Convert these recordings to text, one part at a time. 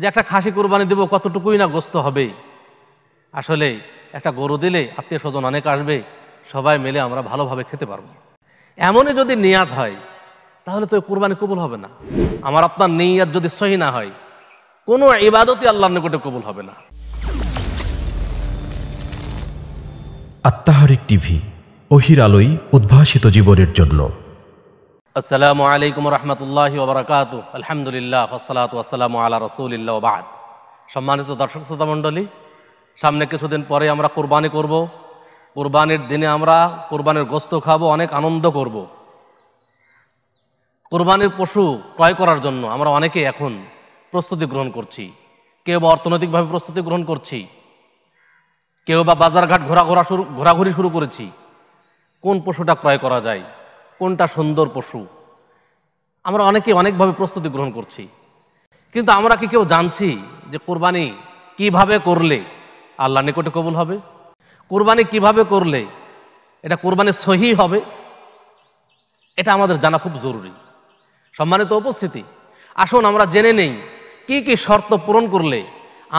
যে একটা খাসি কোরবানি দেব কতটুকুই না গোস্ত হবে আসলে একটা গরু দিলে আত্মীয় স্বজন অনেক আসবে সবাই মিলে আমরা ভালোভাবে খেতে পারবো এমনই যদি নিয়াত হয় তাহলে তো কোরবানি কবুল হবে না আমার আপনার নিয়াত যদি সহি না হয় কোনো ইবাদতই আল্লাহর নিকটে কবুল হবে না আত্মাহারিক টিভি অহির আলোয় উদ্ভাসিত জীবনের জন্য আসসালামু আলাইকুম রহমতুল্লাহ ওবরাকাত আলহামদুলিল্লাহ ফসলাত ওয়াসালাম আল্লাহ রসুলিল্লা বাদ সম্মানিত দর্শক শ্রোতা মণ্ডলী সামনে কিছুদিন পরে আমরা কোরবানি করব কোরবানির দিনে আমরা কোরবানির গোস্ত খাবো অনেক আনন্দ করব কোরবানির পশু ক্রয় করার জন্য আমরা অনেকে এখন প্রস্তুতি গ্রহণ করছি কেউ বা অর্থনৈতিকভাবে প্রস্তুতি গ্রহণ করছি কেউ বা বাজারঘাট ঘোরাঘোরা শুরু ঘোরাঘুরি শুরু করেছি কোন পশুটা ক্রয় করা যায় কোনটা সুন্দর পশু আমরা অনেকে অনেকভাবে প্রস্তুতি গ্রহণ করছি কিন্তু আমরা কি কেউ জানছি যে কোরবানি কিভাবে করলে আল্লাহ নিকটে কবুল হবে কোরবানি কিভাবে করলে এটা কোরবানি সহি হবে এটা আমাদের জানা খুব জরুরি সম্মানিত উপস্থিতি আসুন আমরা জেনে নেই কি কি শর্ত পূরণ করলে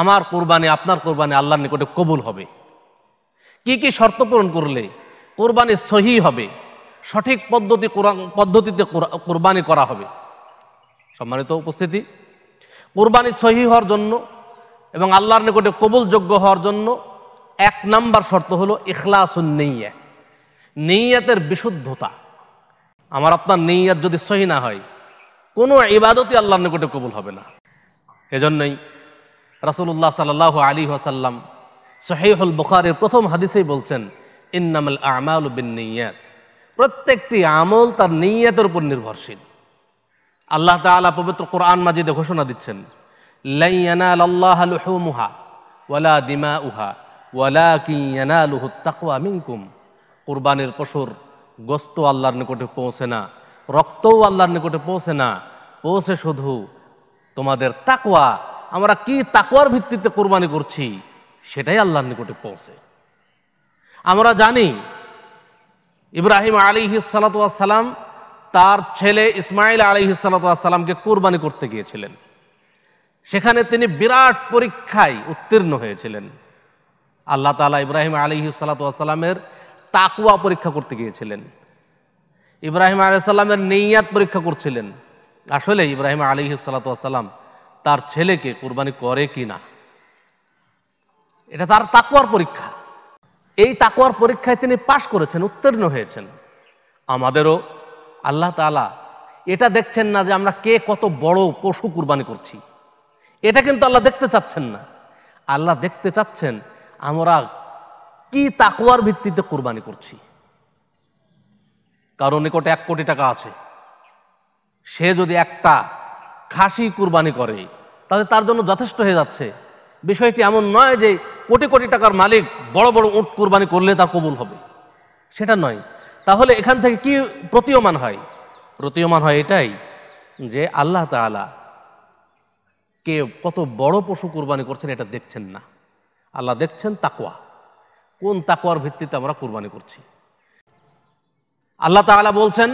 আমার কোরবানি আপনার কোরবানি আল্লাহর নিকটে কবুল হবে কি কি শর্ত পূরণ করলে কোরবানি সহি হবে সঠিক পদ্ধতি পদ্ধতিতে কোরবানি করা হবে সম্মানিত উপস্থিতি কোরবানি সহি হওয়ার জন্য এবং আল্লাহর নিকটে কবুলযোগ্য হওয়ার জন্য এক নাম্বার শর্ত হলো ইখলাসুন নেইয়া নেইয়াতের বিশুদ্ধতা আমার আপনার নেইয়াত যদি সহি না হয় কোনো ইবাদতই আল্লাহর নিকটে কবুল হবে না এজন্যই রাসুল্লাহ সাল আলী আসাল্লাম সহিহুল বুখারের প্রথম হাদিসেই বলছেন ইন্নামাল আমাল বিন নেইয়াত প্রত্যেকটি আমল তার নিয়তের উপর নির্ভরশীল আল্লাহ তালা পবিত্র কোরআন মাজিদে ঘোষণা দিচ্ছেন লাইয়ানাল্লাহা ওয়ালা দিমা উহা ওয়ালা পশুর গোস্ত আল্লাহর নিকটে পৌঁছে না রক্তও আল্লাহর নিকটে পৌঁছে না পৌঁছে শুধু তোমাদের তাকওয়া আমরা কি তাকুয়ার ভিত্তিতে কোরবানি করছি সেটাই আল্লাহর নিকটে পৌঁছে আমরা জানি ইব্রাহিম আলী সালাতাম তার ছেলে ইসমাইল আলী সালাতামকে কোরবানি করতে গিয়েছিলেন সেখানে তিনি বিরাট পরীক্ষায় উত্তীর্ণ হয়েছিলেন আল্লাহ তালা ইব্রাহিম আলী সালাতামের তাকুয়া পরীক্ষা করতে গিয়েছিলেন ইব্রাহিম সাল্লামের নেইয়াত পরীক্ষা করছিলেন আসলে ইব্রাহিম আলী সালাতাম তার ছেলেকে কোরবানি করে কি না এটা তার তাকুয়ার পরীক্ষা এই তাকুয়ার পরীক্ষায় তিনি পাশ করেছেন উত্তীর্ণ হয়েছেন আমাদেরও আল্লাহ তালা এটা দেখছেন না যে আমরা কে কত বড় পশু কুরবানি করছি এটা কিন্তু আল্লাহ দেখতে চাচ্ছেন না আল্লাহ দেখতে চাচ্ছেন আমরা কি তাকুয়ার ভিত্তিতে কোরবানি করছি কারণ নিকটে এক কোটি টাকা আছে সে যদি একটা খাসি কুরবানি করে তাহলে তার জন্য যথেষ্ট হয়ে যাচ্ছে বিষয়টি এমন নয় যে কোটি কোটি টাকার মালিক বড় বড় উট কোরবানি করলে তার কবুল হবে সেটা নয় তাহলে এখান থেকে কি প্রতীয়মান হয় প্রতীয়মান হয় এটাই যে আল্লাহ তালা কে কত বড় পশু কোরবানি করছেন এটা দেখছেন না আল্লাহ দেখছেন তাকোয়া কোন তাকোয়ার ভিত্তিতে আমরা কোরবানি করছি আল্লাহ তালা বলছেন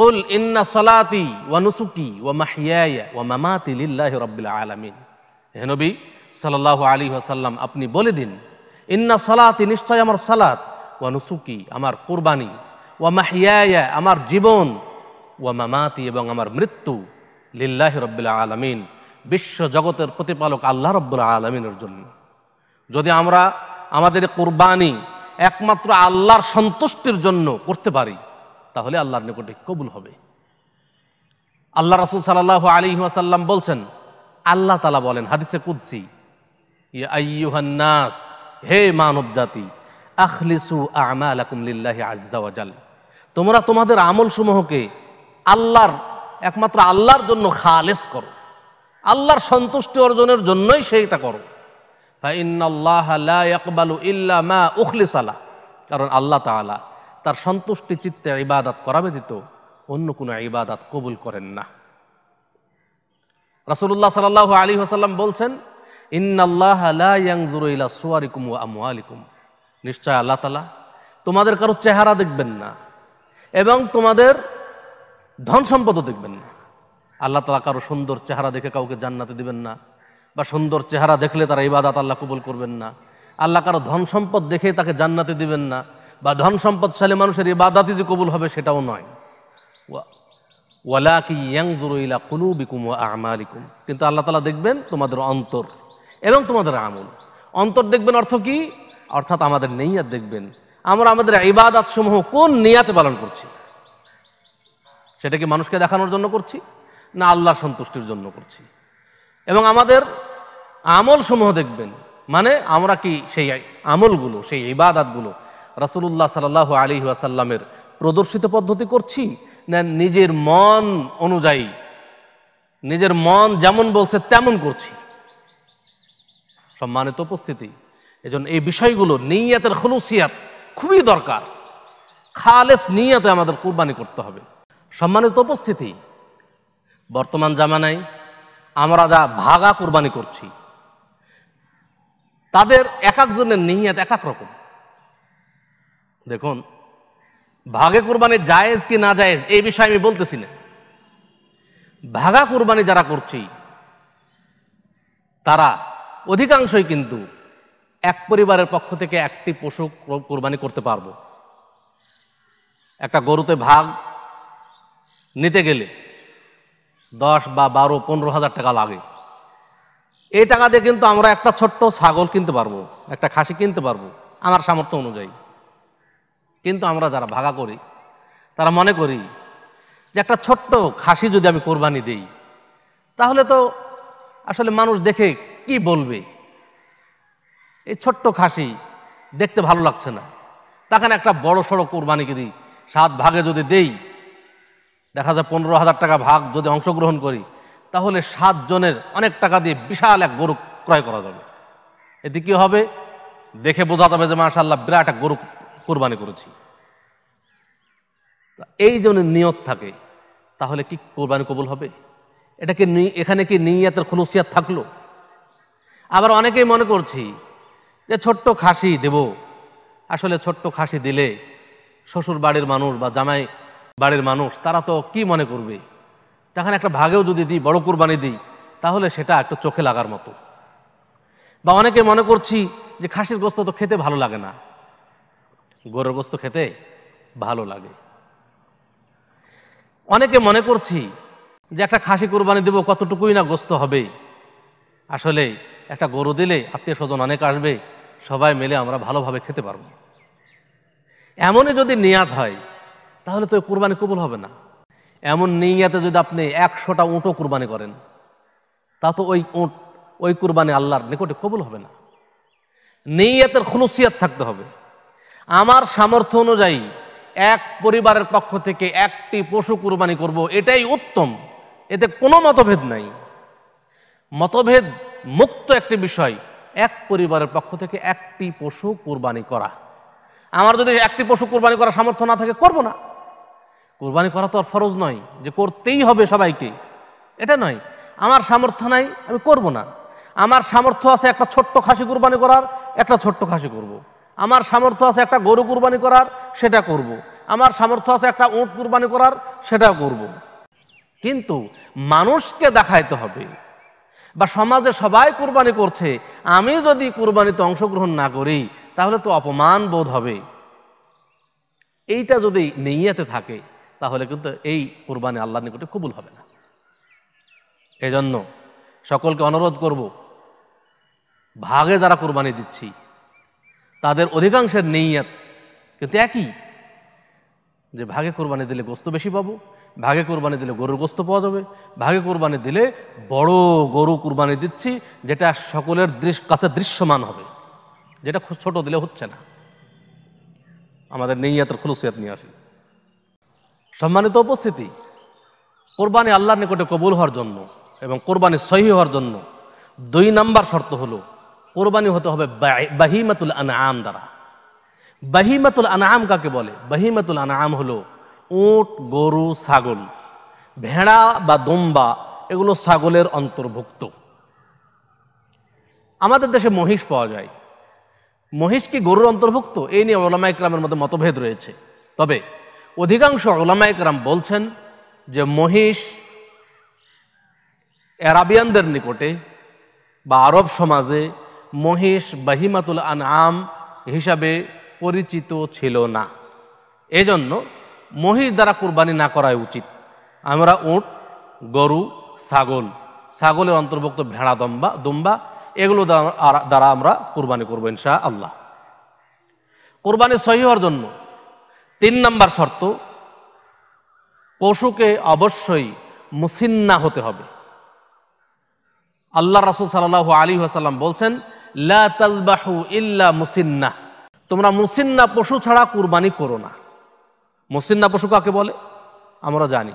কুল ইন্না সলাতি ওয়া নুসুকি ওয়া মাহিয়ায়া ওয়া মামাতি লিল্লাহি রাব্বিল আলামিন হেনবি সাল্লাহ আলী আসাল্লাম আপনি বলে দিন ইন্না সালাতি নিশ্চয় আমার সালাত ওয়া নুসুকি আমার কোরবানি ওয়া মাহিয়ায়া আমার জীবন ওয়া মামাতি এবং আমার মৃত্যু লিল্লাহ রব্বুল্লা আলমিন বিশ্ব জগতের প্রতিপালক আল্লাহ রব্বুল্লা আলমিনের জন্য যদি আমরা আমাদের কোরবানি একমাত্র আল্লাহর সন্তুষ্টির জন্য করতে পারি তাহলে আল্লাহর নিকটে কবুল হবে আল্লাহ রাসুল সাল্লাহ আলী আসাল্লাম বলছেন আল্লাহ তালা বলেন হাদিসে কুদ্সি নাস হে মানব জাতি আখলিসু আজদাওয়াজাল তোমরা তোমাদের আমল সমূহকে আল্লাহর একমাত্র আল্লাহর জন্য খালেস করো আল্লাহর সন্তুষ্টি অর্জনের জন্যই সেইটা করো ইল্লা কারণ আল্লাহ তালা তার সন্তুষ্টি চিত্তে ইবাদাত করাবে দিত অন্য কোনো ইবাদাত কবুল করেন না রাসুল্লাহ সাল আলী হাসাল্লাম বলছেন ইন্নাল্লাহ ইয়াংজুরইলা সোয়ারিকুম ও আমু আলিকুম নিশ্চয় আল্লাহ তালা তোমাদের কারো চেহারা দেখবেন না এবং তোমাদের ধন সম্পদও দেখবেন না আল্লাহ তালা কারো সুন্দর চেহারা দেখে কাউকে জান্নাতে দিবেন না বা সুন্দর চেহারা দেখলে তারা ইবাদাত আল্লাহ কবুল করবেন না আল্লাহ কারো ধন সম্পদ দেখে তাকে জান্নাতে দিবেন না বা ধন সম্পদশালী মানুষের ইবাদাতই যে কবুল হবে সেটাও নয় ওয়ালা কি ইয়াংজুরু ইলা কুলুবিকুম ও আমালিকুম কিন্তু আল্লাহ তালা দেখবেন তোমাদের অন্তর এবং তোমাদের আমল অন্তর দেখবেন অর্থ কি অর্থাৎ আমাদের নেইয়াত দেখবেন আমরা আমাদের ইবাদাত সমূহ কোন নেয়াতে পালন করছি সেটা কি মানুষকে দেখানোর জন্য করছি না আল্লাহ সন্তুষ্টির জন্য করছি এবং আমাদের আমল সমূহ দেখবেন মানে আমরা কি সেই আমলগুলো সেই ইবাদাতগুলো রাসুলুল্লাহ সাল্লাহ আলী আসাল্লামের প্রদর্শিত পদ্ধতি করছি না নিজের মন অনুযায়ী নিজের মন যেমন বলছে তেমন করছি সম্মানিত উপস্থিতি এজন্য এই বিষয়গুলো নিয়াতের খলুসিয়াত খুবই দরকার খালেস নিয়াতে আমাদের কুরবানি করতে হবে সম্মানিত উপস্থিতি বর্তমান জামানায় আমরা যা ভাগা কুরবানি করছি তাদের এক একজনের নিয়াত এক এক রকম দেখুন ভাগে কুরবানি জায়েজ কি না জায়েজ এই বিষয়ে আমি বলতেছি না ভাগা কুরবানি যারা করছি তারা অধিকাংশই কিন্তু এক পরিবারের পক্ষ থেকে একটি পশু কোরবানি করতে পারবো একটা গরুতে ভাগ নিতে গেলে দশ বা বারো পনেরো হাজার টাকা লাগে এই টাকা দিয়ে কিন্তু আমরা একটা ছোট্ট ছাগল কিনতে পারবো একটা খাসি কিনতে পারবো আমার সামর্থ্য অনুযায়ী কিন্তু আমরা যারা ভাগা করি তারা মনে করি যে একটা ছোট্ট খাসি যদি আমি কোরবানি দিই তাহলে তো আসলে মানুষ দেখে কি বলবে এই ছোট্ট খাসি দেখতে ভালো লাগছে না তাকে একটা বড় সড়ো কোরবানিকে দিই সাত ভাগে যদি দেই দেখা যায় পনেরো হাজার টাকা ভাগ যদি অংশগ্রহণ করি তাহলে সাতজনের অনেক টাকা দিয়ে বিশাল এক গরু ক্রয় করা যাবে এতে কি হবে দেখে বোঝা যাবে যে মাশাল্লাহ বিরাট এক গরু কোরবানি করেছি এই জন্য নিয়ত থাকে তাহলে কি কোরবানি কবুল হবে এটা কি এখানে কি নিয়তের খলুসিয়াত থাকলো আবার অনেকেই মনে করছি যে ছোট্ট খাসি দেব আসলে ছোট্ট খাসি দিলে শ্বশুর বাড়ির মানুষ বা জামাই বাড়ির মানুষ তারা তো কি মনে করবে তখন একটা ভাগেও যদি দিই বড় কোরবানি দিই তাহলে সেটা একটা চোখে লাগার মতো বা অনেকে মনে করছি যে খাসির গোস্ত তো খেতে ভালো লাগে না গরুর গোস্ত খেতে ভালো লাগে অনেকে মনে করছি যে একটা খাসি কোরবানি দেবো কতটুকুই না গোস্ত হবে আসলে একটা গরু দিলে আত্মীয় স্বজন অনেক আসবে সবাই মিলে আমরা ভালোভাবে খেতে পারব এমনই যদি নিয়াত হয় তাহলে তো কোরবানি কবুল হবে না এমন নিয়াতে যদি আপনি একশোটা উঁটও কোরবানি করেন তা তো ওই উঁট ওই কোরবানি আল্লাহর নিকটে কবুল হবে না নিয়াতের খুলুসিয়াত থাকতে হবে আমার সামর্থ্য অনুযায়ী এক পরিবারের পক্ষ থেকে একটি পশু কুরবানি করব এটাই উত্তম এতে কোনো মতভেদ নাই মতভেদ মুক্ত একটি বিষয় এক পরিবারের পক্ষ থেকে একটি পশু কোরবানি করা আমার যদি একটি পশু কোরবানি করার সামর্থ্য না থাকে করব না কোরবানি করা তো আর ফরজ নয় যে করতেই হবে সবাইকে এটা নয় আমার সামর্থ্য নাই আমি করব না আমার সামর্থ্য আছে একটা ছোট্ট খাসি কোরবানি করার একটা ছোট্ট খাসি করব। আমার সামর্থ্য আছে একটা গরু কোরবানি করার সেটা করব। আমার সামর্থ্য আছে একটা উঁট কোরবানি করার সেটাও করব। কিন্তু মানুষকে দেখাইতে হবে বা সমাজে সবাই কুরবানি করছে আমি যদি কুরবানিতে অংশগ্রহণ না করি তাহলে তো অপমান বোধ হবে এইটা যদি নেইয়াতে থাকে তাহলে কিন্তু এই কোরবানি আল্লাহর নিকটে কবুল হবে না এজন্য সকলকে অনুরোধ করব ভাগে যারা কুরবানি দিচ্ছি তাদের অধিকাংশের নেইয়াত কিন্তু একই যে ভাগে কোরবানি দিলে গোস্ত বেশি পাবো ভাগে কোরবানি দিলে গরুর গোস্ত পাওয়া যাবে ভাগে কোরবানি দিলে বড় গরু কোরবানি দিচ্ছি যেটা সকলের দৃশ্য কাছে দৃশ্যমান হবে যেটা ছোট দিলে হচ্ছে না আমাদের নেইয়াতের খুলুসিয়াত নিয়ে আসি সম্মানিত উপস্থিতি কোরবানি আল্লাহর নিকটে কবুল হওয়ার জন্য এবং কোরবানি সহি হওয়ার জন্য দুই নাম্বার শর্ত হলো কোরবানি হতে হবে বাহিমাতুল আম দ্বারা বাহিমাতুল আম কাকে বলে বাহিমাতুল আম হলো উট গরু ছাগল ভেড়া বা দম্বা এগুলো ছাগলের অন্তর্ভুক্ত আমাদের দেশে মহিষ পাওয়া যায় মহিষ কি গরুর অন্তর্ভুক্ত এই নিয়ে ওলামা ইকরামের মধ্যে মতভেদ রয়েছে তবে অধিকাংশ ওলামা ইকরাম বলছেন যে মহিষ অ্যারাবিয়ানদের নিকটে বা আরব সমাজে মহিষ বাহিমাতুল আম হিসাবে পরিচিত ছিল না এজন্য মহিষ দ্বারা কোরবানি না করাই উচিত আমরা উঁট গরু ছাগল ছাগলের অন্তর্ভুক্ত ভেড়া দম্বা দুম্বা এগুলো দ্বারা আমরা কোরবানি করব ইনশা আল্লাহ কোরবানি সহি হওয়ার জন্য তিন নম্বর শর্ত পশুকে অবশ্যই মুসিন্না হতে হবে আল্লাহ রাসুল সাল্লাহ আলী আসাল্লাম বলছেন লাহু ইল্লা মুসিন্না তোমরা মুসিন্না পশু ছাড়া কুরবানি করো না মসিন্না পশু কাকে বলে আমরা জানি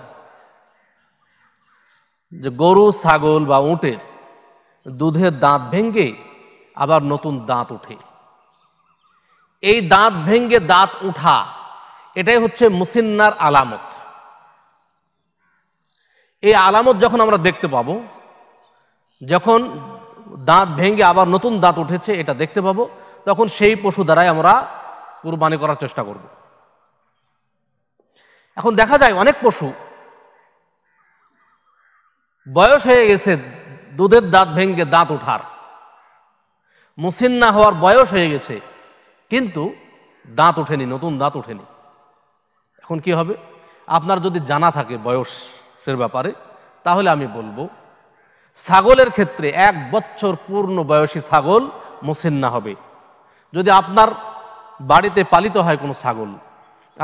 যে গরু ছাগল বা উঁটের দুধের দাঁত ভেঙ্গে আবার নতুন দাঁত উঠে এই দাঁত ভেঙ্গে দাঁত উঠা এটাই হচ্ছে মুসিন্নার আলামত এই আলামত যখন আমরা দেখতে পাব যখন দাঁত ভেঙ্গে আবার নতুন দাঁত উঠেছে এটা দেখতে পাবো তখন সেই পশু দ্বারাই আমরা কুরবানি করার চেষ্টা করবো এখন দেখা যায় অনেক পশু বয়স হয়ে গেছে দুধের দাঁত ভেঙ্গে দাঁত ওঠার মুসিন্না হওয়ার বয়স হয়ে গেছে কিন্তু দাঁত ওঠেনি নতুন দাঁত ওঠেনি এখন কি হবে আপনার যদি জানা থাকে বয়সের ব্যাপারে তাহলে আমি বলবো ছাগলের ক্ষেত্রে এক বছর পূর্ণ বয়সী ছাগল মুসিন্না হবে যদি আপনার বাড়িতে পালিত হয় কোনো ছাগল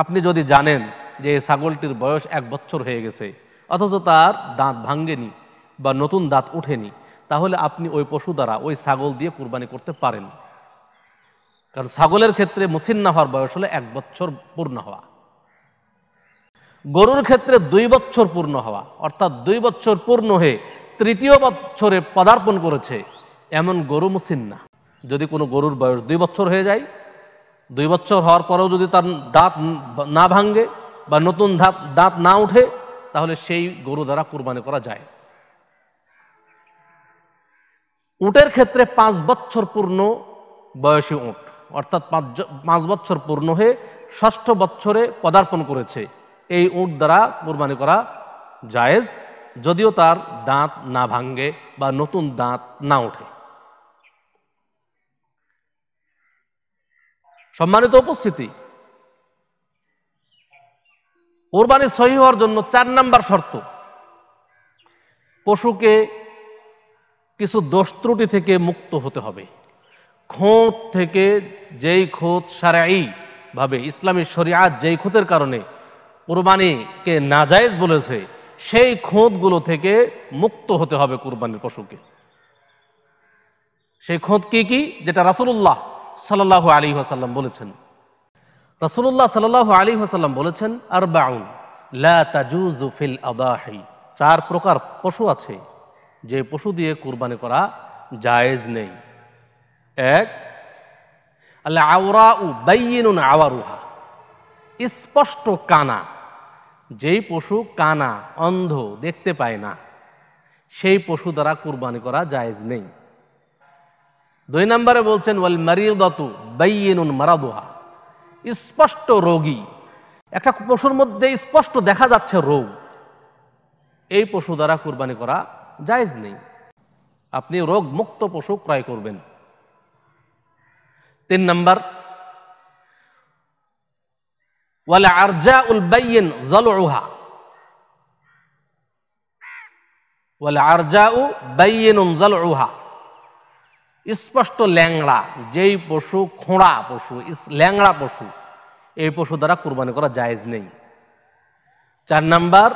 আপনি যদি জানেন যে ছাগলটির বয়স এক বছর হয়ে গেছে অথচ তার দাঁত ভাঙ্গেনি বা নতুন দাঁত ওঠেনি তাহলে আপনি ওই পশু দ্বারা ওই ছাগল দিয়ে কুরবানি করতে পারেন কারণ ছাগলের ক্ষেত্রে মুসিন্না হওয়ার বয়স হলে এক বছর পূর্ণ হওয়া গরুর ক্ষেত্রে দুই বছর পূর্ণ হওয়া অর্থাৎ দুই বছর পূর্ণ হয়ে তৃতীয় বছরে পদার্পণ করেছে এমন গরু মুসিন্না যদি কোনো গরুর বয়স দুই বছর হয়ে যায় দুই বছর হওয়ার পরেও যদি তার দাঁত না ভাঙ্গে বা নতুন দাঁত দাঁত না উঠে তাহলে সেই গরু দ্বারা কোরবানি করা যায় উটের ক্ষেত্রে পাঁচ বছর পূর্ণ বয়সী উঁট অর্থাৎ পাঁচ পাঁচ বছর পূর্ণ হয়ে ষষ্ঠ বছরে পদার্পণ করেছে এই উঁট দ্বারা কোরবানি করা জায়েজ যদিও তার দাঁত না ভাঙ্গে বা নতুন দাঁত না ওঠে সম্মানিত উপস্থিতি কোরবানি সহি হওয়ার জন্য চার নাম্বার শর্ত পশুকে কিছু দোষ ত্রুটি থেকে মুক্ত হতে হবে খোঁত থেকে যেই খোঁত সারাই ভাবে ইসলামী শরিয়াত যেই খোঁতের কারণে কোরবানিকে নাজায়জ বলেছে সেই খোঁতগুলো থেকে মুক্ত হতে হবে কোরবানির পশুকে সেই খোঁত কি কি যেটা রাসুল্লাহ সাল্লাহ আলী আসাল্লাম বলেছেন রসুল্লাহ সাল্লাহ আলী হাসাল্লাম বলেছেন আর বাউন লাজুজুফিল আদাহি চার প্রকার পশু আছে যে পশু দিয়ে কুরবানি করা জায়েজ নেই এক আওরা উ আওয়ারুহা স্পষ্ট কানা যেই পশু কানা অন্ধ দেখতে পায় না সেই পশু দ্বারা কুরবানি করা জায়েজ নেই দুই নম্বরে বলছেন ওয়াল মারিদু বাইয়েনুন মারাদুহা স্পষ্ট রোগী একটা পশুর মধ্যে স্পষ্ট দেখা যাচ্ছে রোগ এই পশু দ্বারা কুরবানি করা জায়জ নেই আপনি রোগ মুক্ত পশু ক্রয় করবেন তিন নম্বর ওয়ালা আরজা উল বাইন জলুহা ওয়ালা আরজা উ বাইন জলুহা স্পষ্ট ল্যাংড়া যেই পশু খোঁড়া পশু ল্যাংড়া পশু এই পশু দ্বারা কুরবানি করা জায়েজ নেই চার নাম্বার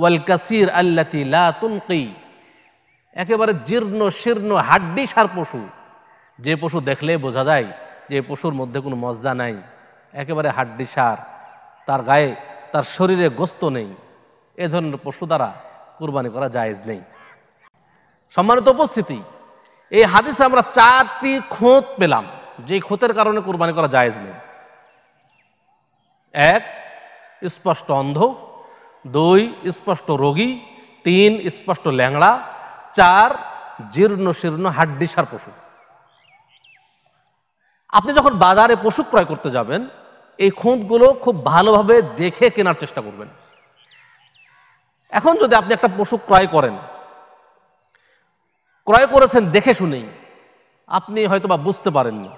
ওয়াল কাসির আল্লাতি একেবারে জীর্ণ শীর্ণ হাড্ডি সার পশু যে পশু দেখলে বোঝা যায় যে পশুর মধ্যে কোনো মজা নাই একেবারে হাড্ডি সার তার গায়ে তার শরীরে গোস্ত নেই এ ধরনের পশু দ্বারা কুরবানি করা জায়জ নেই সম্মানিত উপস্থিতি এই হাদিসে আমরা চারটি খোঁত পেলাম যে খোঁতের কারণে কোরবানি করা যায়জ নেই এক স্পষ্ট অন্ধ দুই স্পষ্ট রোগী তিন স্পষ্ট ল্যাংড়া চার জীর্ণ শীর্ণ হাড্ডিসার পশু আপনি যখন বাজারে পশু ক্রয় করতে যাবেন এই খুঁতগুলো খুব ভালোভাবে দেখে কেনার চেষ্টা করবেন এখন যদি আপনি একটা পশু ক্রয় করেন ক্রয় করেছেন দেখে শুনেই আপনি হয়তোবা বুঝতে পারেননি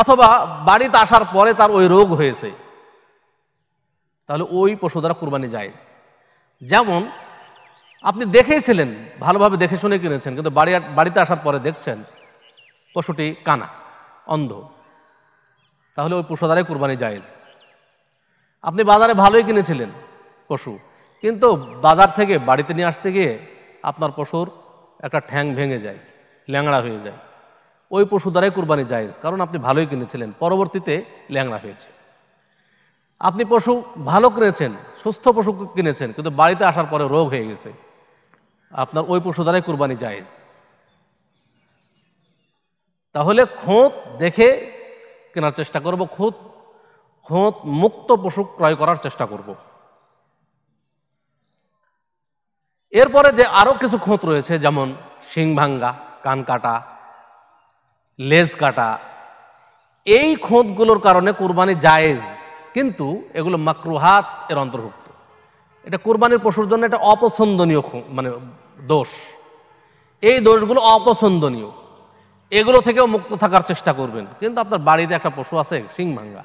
অথবা বাড়িতে আসার পরে তার ওই রোগ হয়েছে তাহলে ওই পশু দ্বারা কোরবানি যায় যেমন আপনি দেখেইছিলেন ভালোভাবে দেখে শুনে কিনেছেন কিন্তু বাড়ি বাড়িতে আসার পরে দেখছেন পশুটি কানা অন্ধ তাহলে ওই পশু দ্বারাই কোরবানি যায় আপনি বাজারে ভালোই কিনেছিলেন পশু কিন্তু বাজার থেকে বাড়িতে নিয়ে আসতে গিয়ে আপনার পশুর একটা ঠ্যাং ভেঙে যায় ল্যাংড়া হয়ে যায় ওই পশু দ্বারাই কুরবানি জায়েজ কারণ আপনি ভালোই কিনেছিলেন পরবর্তীতে ল্যাংড়া হয়েছে আপনি পশু ভালো কিনেছেন সুস্থ পশু কিনেছেন কিন্তু বাড়িতে আসার পরে রোগ হয়ে গেছে আপনার ওই পশু দ্বারাই কুরবানি জায়েজ তাহলে খোঁত দেখে কেনার চেষ্টা করব খোঁত খোঁত মুক্ত পশু ক্রয় করার চেষ্টা করব এরপরে যে আরও কিছু খোঁত রয়েছে যেমন শিং ভাঙ্গা কান কাটা লেজ কাটা এই খোঁতগুলোর কারণে কোরবানি জায়েজ কিন্তু এগুলো মাকরুহাত এর অন্তর্ভুক্ত এটা কোরবানির পশুর জন্য এটা অপছন্দনীয় মানে দোষ এই দোষগুলো অপছন্দনীয় এগুলো থেকেও মুক্ত থাকার চেষ্টা করবেন কিন্তু আপনার বাড়িতে একটা পশু আছে সিং ভাঙ্গা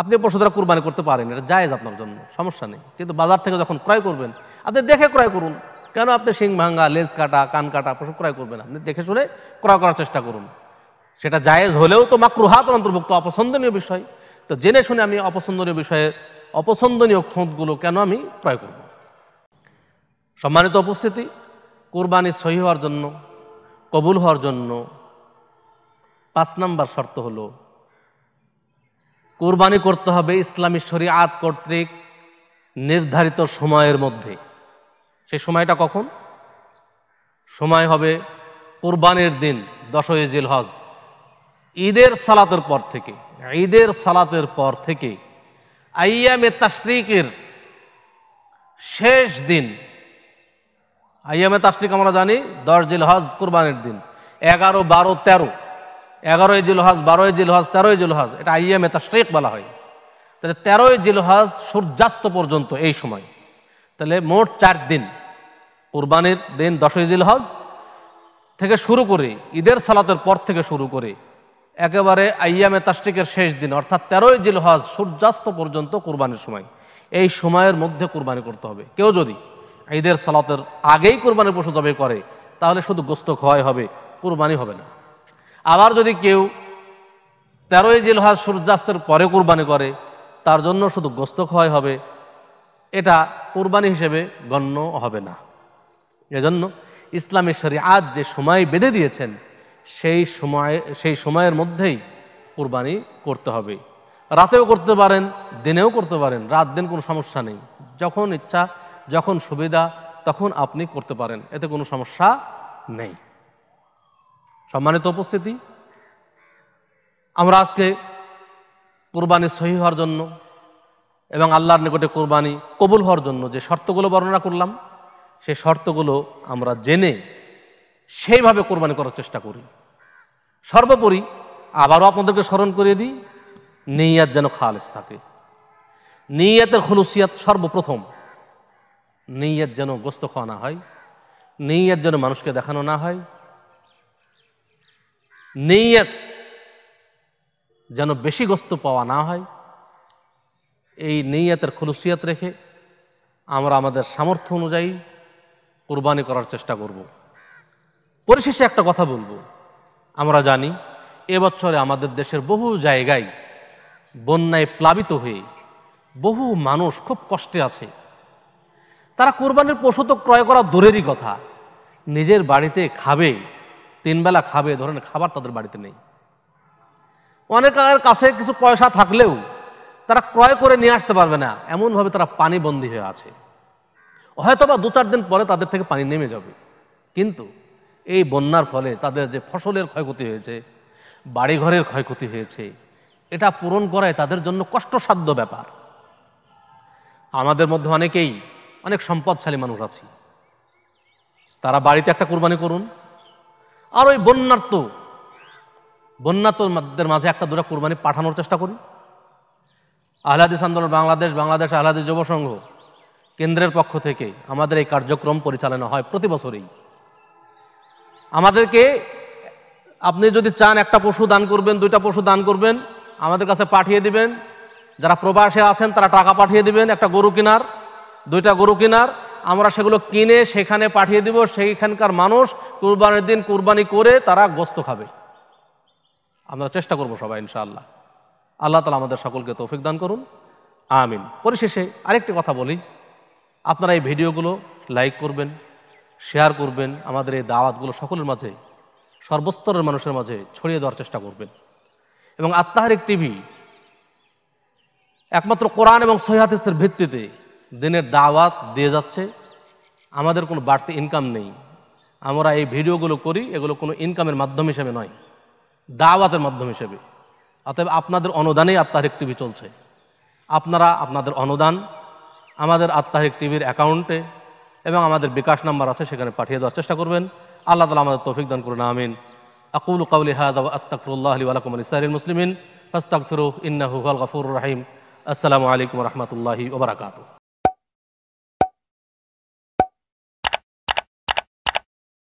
আপনি পশুরা কোরবানি করতে পারেন এটা জায়েজ আপনার জন্য সমস্যা নেই কিন্তু বাজার থেকে যখন ক্রয় করবেন আপনি দেখে ক্রয় করুন কেন আপনি শিং ভাঙ্গা লেজ কাটা কান কাটা পশু ক্রয় করবেন আপনি দেখে শুনে ক্রয় করার চেষ্টা করুন সেটা জায়েজ হলেও তো মাকরুহাত অন্তর্ভুক্ত অপছন্দনীয় বিষয় তো জেনে শুনে আমি অপছন্দনীয় বিষয়ে অপছন্দনীয় খুঁতগুলো কেন আমি ক্রয় করব সম্মানিত উপস্থিতি কোরবানি সহি হওয়ার জন্য কবুল হওয়ার জন্য পাঁচ নাম্বার শর্ত হলো কোরবানি করতে হবে ইসলামী আত কর্তৃক নির্ধারিত সময়ের মধ্যে সেই সময়টা কখন সময় হবে কোরবানির দিন দশই জিল হজ ঈদের সালাতের পর থেকে ঈদের সালাতের পর থেকে আইয়ামে তাস্ত্রিকের শেষ দিন আইয়ামে তাস্ত্রিক আমরা জানি দশ জিল হজ কোরবানির দিন এগারো বারো তেরো এগারোই জিলহাজ বারোই জিলহাজ তেরোই জিলহাজ এটা আইএমে শেখ বলা হয় তাহলে তেরোই জিলহাজ সূর্যাস্ত পর্যন্ত এই সময় তাহলে মোট চার দিন কোরবানির দিন দশই জিলহজ থেকে শুরু করে ঈদের সালাতের পর থেকে শুরু করে একেবারে আইয়ামে তাস্টিকের শেষ দিন অর্থাৎ তেরোই জিলহাজ সূর্যাস্ত পর্যন্ত কোরবানির সময় এই সময়ের মধ্যে কোরবানি করতে হবে কেউ যদি ঈদের সালাতের আগেই কোরবানির পশু জবে করে তাহলে শুধু গোস্ত খোয়াই হবে কোরবানি হবে না আবার যদি কেউ তেরোই জিলহাজ সূর্যাস্তের পরে কুরবানি করে তার জন্য শুধু গোস্ত ক্ষয় হবে এটা কুরবানি হিসেবে গণ্য হবে না এজন্য ইসলামের আজ যে সময় বেঁধে দিয়েছেন সেই সময় সেই সময়ের মধ্যেই কুরবানি করতে হবে রাতেও করতে পারেন দিনেও করতে পারেন রাত দিন কোনো সমস্যা নেই যখন ইচ্ছা যখন সুবিধা তখন আপনি করতে পারেন এতে কোনো সমস্যা নেই সম্মানিত উপস্থিতি আমরা আজকে কোরবানি সহি হওয়ার জন্য এবং আল্লাহর নিকটে কোরবানি কবুল হওয়ার জন্য যে শর্তগুলো বর্ণনা করলাম সেই শর্তগুলো আমরা জেনে সেইভাবে কোরবানি করার চেষ্টা করি সর্বোপরি আবারও আপনাদেরকে স্মরণ করিয়ে দিই নেইয়াত যেন খালেস থাকে নেইয়াতের খলুসিয়াত সর্বপ্রথম নেইয়াত যেন গোস্ত খাওয়া না হয় নেইয়াত যেন মানুষকে দেখানো না হয় নেইয়াত যেন বেশি গস্ত পাওয়া না হয় এই নেইয়াতের খলুসিয়াত রেখে আমরা আমাদের সামর্থ্য অনুযায়ী কোরবানি করার চেষ্টা করব। পরিশেষে একটা কথা বলবো আমরা জানি এবছরে আমাদের দেশের বহু জায়গায় বন্যায় প্লাবিত হয়ে বহু মানুষ খুব কষ্টে আছে তারা কোরবানির পশু তো ক্রয় করা দূরেরই কথা নিজের বাড়িতে খাবে তিন বেলা খাবে ধরেন খাবার তাদের বাড়িতে নেই অনেকের কাছে কিছু পয়সা থাকলেও তারা ক্রয় করে নিয়ে আসতে পারবে না এমনভাবে তারা পানি বন্দী হয়ে আছে হয়তো বা দু চার দিন পরে তাদের থেকে পানি নেমে যাবে কিন্তু এই বন্যার ফলে তাদের যে ফসলের ক্ষয়ক্ষতি হয়েছে বাড়িঘরের ক্ষয়ক্ষতি হয়েছে এটা পূরণ করায় তাদের জন্য কষ্টসাধ্য ব্যাপার আমাদের মধ্যে অনেকেই অনেক সম্পদশালী মানুষ আছি তারা বাড়িতে একটা কোরবানি করুন আর ওই বন্যা তো মাঝে একটা দুটা কোরবানি পাঠানোর চেষ্টা করি আহ্লাদিস আন্দোলন বাংলাদেশ বাংলাদেশ আহ্লাদিস যুব সংঘ কেন্দ্রের পক্ষ থেকে আমাদের এই কার্যক্রম পরিচালনা হয় প্রতি বছরেই আমাদেরকে আপনি যদি চান একটা পশু দান করবেন দুইটা পশু দান করবেন আমাদের কাছে পাঠিয়ে দিবেন যারা প্রবাসে আছেন তারা টাকা পাঠিয়ে দিবেন একটা গরু কেনার দুইটা গরু কেনার আমরা সেগুলো কিনে সেখানে পাঠিয়ে দিব সেইখানকার মানুষ কুরবানের দিন কুরবানি করে তারা গোস্ত খাবে আমরা চেষ্টা করব সবাই ইনশাআল্লাহ আল্লাহ তালা আমাদের সকলকে তৌফিক দান করুন আমিন পরিশেষে আরেকটি কথা বলি আপনারা এই ভিডিওগুলো লাইক করবেন শেয়ার করবেন আমাদের এই দাওয়াতগুলো সকলের মাঝে সর্বস্তরের মানুষের মাঝে ছড়িয়ে দেওয়ার চেষ্টা করবেন এবং আত্মাহারিক টিভি একমাত্র কোরআন এবং সহিহাদিসের ভিত্তিতে দিনের দাওয়াত দিয়ে যাচ্ছে আমাদের কোনো বাড়তি ইনকাম নেই আমরা এই ভিডিওগুলো করি এগুলো কোনো ইনকামের মাধ্যম হিসেবে নয় দাওয়াতের মাধ্যম হিসেবে অতএব আপনাদের অনুদানেই আত্মাহিক টিভি চলছে আপনারা আপনাদের অনুদান আমাদের আত্মাহিক টিভির অ্যাকাউন্টে এবং আমাদের বিকাশ নাম্বার আছে সেখানে পাঠিয়ে দেওয়ার চেষ্টা করবেন আল্লাহ তালা আমাদের তৌফিক দান করুন আমিন আকুল কাউলি হায়দ আস্তাকফরুল্লাহ আলী আলকুম আলী সাহিল মুসলিমিন ফাস্তাকফিরু ইন্না আল গাফুর রাহিম আসসালামু আলাইকুম রহমতুল্লাহি ওবরাকাতু